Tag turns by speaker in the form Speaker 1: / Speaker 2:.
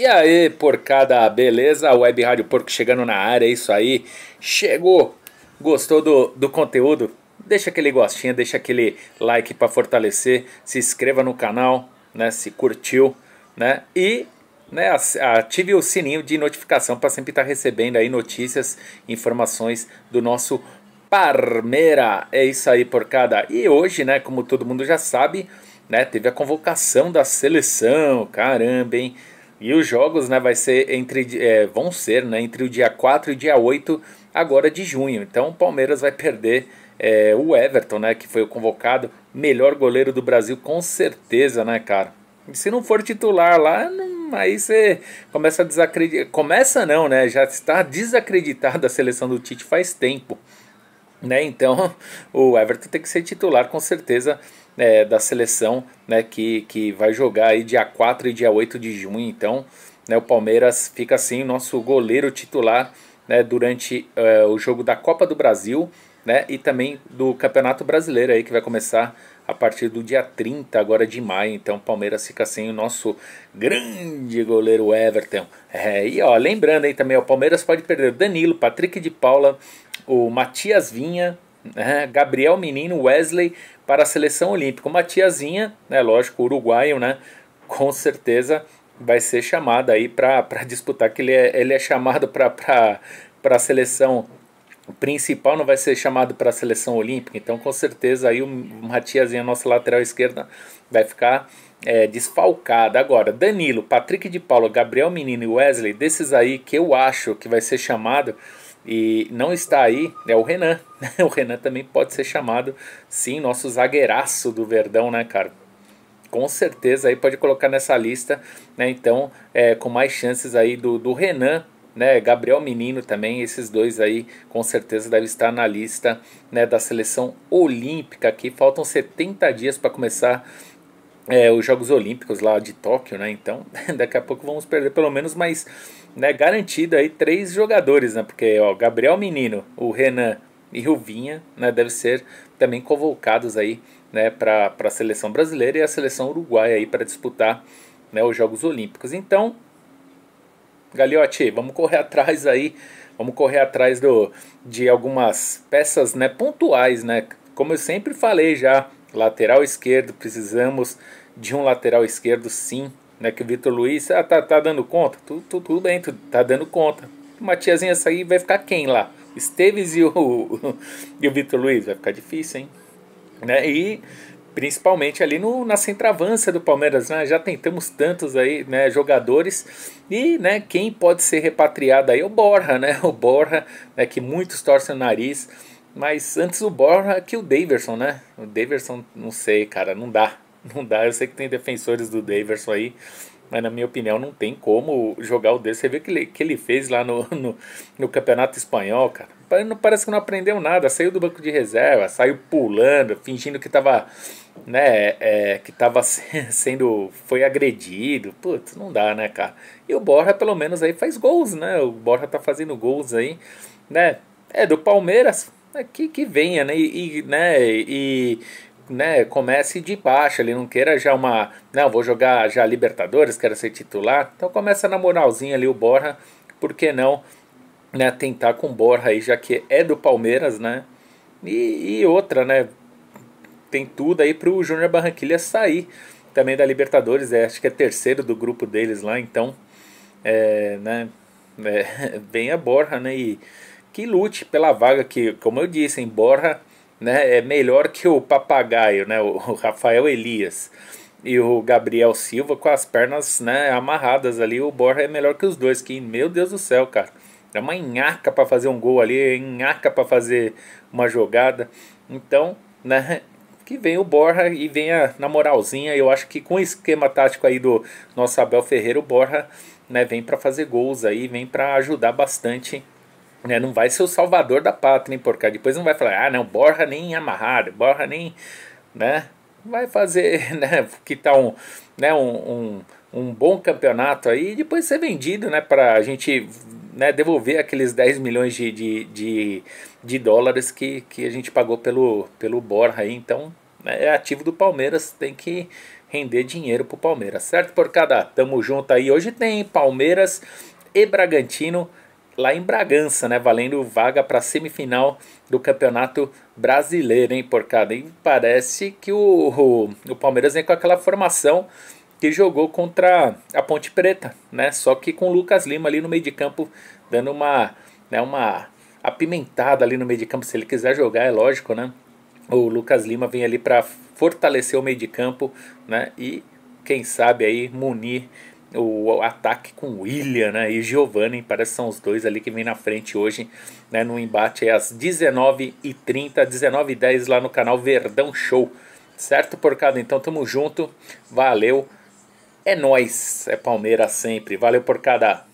Speaker 1: E aí, porcada, beleza? Web Rádio Porco chegando na área, é isso aí. Chegou! Gostou do, do conteúdo? Deixa aquele gostinho, deixa aquele like para fortalecer. Se inscreva no canal, né? Se curtiu, né? E né, ative o sininho de notificação para sempre estar tá recebendo aí notícias, informações do nosso Parmeira. É isso aí, porcada. E hoje, né, como todo mundo já sabe, né, teve a convocação da seleção. Caramba, hein? E os jogos né, vai ser entre, é, vão ser né, entre o dia 4 e o dia 8 agora de junho. Então o Palmeiras vai perder é, o Everton, né, que foi o convocado, melhor goleiro do Brasil, com certeza, né, cara? Se não for titular lá, não, aí você começa a desacreditar. Começa não, né? Já está desacreditado a seleção do Tite faz tempo. Né? Então o Everton tem que ser titular com certeza é, da seleção né, que, que vai jogar aí dia 4 e dia 8 de junho. Então né, o Palmeiras fica assim, nosso goleiro titular né, durante é, o jogo da Copa do Brasil né, e também do Campeonato Brasileiro aí que vai começar a partir do dia 30 agora de maio. Então o Palmeiras fica assim o nosso grande goleiro Everton. É, e ó, lembrando aí também, o Palmeiras pode perder Danilo, Patrick de Paula, o Matias Vinha, né, Gabriel Menino, Wesley para a seleção olímpica. O Matias Vinha, né, lógico, uruguaio, né, com certeza vai ser chamado aí para disputar, que ele é, ele é chamado para a seleção principal, não vai ser chamado para a seleção olímpica, então com certeza aí o Matias Vinha, nossa lateral esquerda, vai ficar é, desfalcada. Agora, Danilo, Patrick de Paula, Gabriel Menino e Wesley, desses aí que eu acho que vai ser chamado, e não está aí é o Renan. o Renan também pode ser chamado, sim, nosso zagueiraço do Verdão, né, cara? Com certeza aí pode colocar nessa lista, né? Então, é, com mais chances aí do, do Renan né, Gabriel Menino também, esses dois aí com certeza devem estar na lista né, da seleção olímpica aqui. Faltam 70 dias para começar é, os Jogos Olímpicos lá de Tóquio, né? Então daqui a pouco vamos perder pelo menos mais né, garantido aí três jogadores, né? Porque ó, Gabriel Menino, o Renan e o Vinha, né, deve ser também convocados aí, né, para a seleção brasileira e a seleção uruguaia aí para disputar, né, os Jogos Olímpicos. Então, Galiote, vamos correr atrás aí, vamos correr atrás do de algumas peças, né, pontuais, né? Como eu sempre falei já, lateral esquerdo precisamos de um lateral esquerdo sim, né? Que o Vitor Luiz ah, tá, tá dando conta. Tudo, tudo, tudo bem, tu tá dando conta. O Matiazinho sair vai ficar quem lá? Esteves e o, e o Vitor Luiz, vai ficar difícil, hein? Né? E principalmente ali no, na centravança do Palmeiras, né? Já tentamos tantos aí, né, jogadores e, né, quem pode ser repatriado aí é o Borra, né? O Borra, né, que muitos torcem o nariz, mas antes o Borra que o Daverson, né? O Daverson, não sei, cara, não dá não dá. Eu sei que tem defensores do Daverson aí, mas na minha opinião não tem como jogar o desse. Você vê que ele, que ele fez lá no, no, no Campeonato Espanhol, cara. Parece que não aprendeu nada. Saiu do banco de reserva, saiu pulando, fingindo que tava, né, é, que tava sendo, foi agredido. Putz, não dá, né, cara. E o Borja pelo menos aí faz gols, né? O Borja tá fazendo gols aí, né? É do Palmeiras, é, que, que venha, né? E, e né? e né, comece de baixo, ele não queira já uma, não, vou jogar já Libertadores, quero ser titular. Então começa na moralzinha ali o Borra, por que não, né, tentar com o Borra aí, já que é do Palmeiras, né? E, e outra, né, tem tudo aí para o Júnior Barranquilla sair também da Libertadores, é, acho que é terceiro do grupo deles lá, então, é, né, é, bem a Borra, né, e que lute pela vaga que, como eu disse, em Borra né, é melhor que o papagaio, né, o Rafael Elias e o Gabriel Silva com as pernas né, amarradas ali. O Borja é melhor que os dois, que meu Deus do céu, cara. É uma enhaca para fazer um gol ali, enhaca é para fazer uma jogada. Então, né, que vem o Borja e venha na moralzinha. Eu acho que com o esquema tático aí do nosso Abel Ferreira, o Borja né, vem para fazer gols aí, vem para ajudar bastante né? Não vai ser o salvador da pátria, hein, porcaria. Depois não vai falar, ah, não, borra nem amarrado, borra nem. Né? Vai fazer, né? Que tá um, né, um, um, um bom campeonato aí e depois ser vendido, né? Para a gente né, devolver aqueles 10 milhões de, de, de, de, dólares que, que a gente pagou pelo, pelo Borra aí. Então, né, é ativo do Palmeiras, tem que render dinheiro pro Palmeiras, certo? Por cada, tamo junto aí. Hoje tem Palmeiras e Bragantino lá em Bragança, né? Valendo vaga para semifinal do Campeonato Brasileiro, hein, porcada? E parece que o, o, o Palmeiras vem com aquela formação que jogou contra a Ponte Preta, né? Só que com o Lucas Lima ali no meio de campo, dando uma, né, uma apimentada ali no meio de campo, se ele quiser jogar, é lógico, né? O Lucas Lima vem ali para fortalecer o meio de campo, né? E quem sabe aí munir o ataque com William né, e Giovanni, parece que são os dois ali que vem na frente hoje né, no embate é às 19h30, 19h10 lá no canal Verdão Show. Certo, porcada? Então tamo junto, valeu, é nós, é Palmeiras sempre, valeu porcada!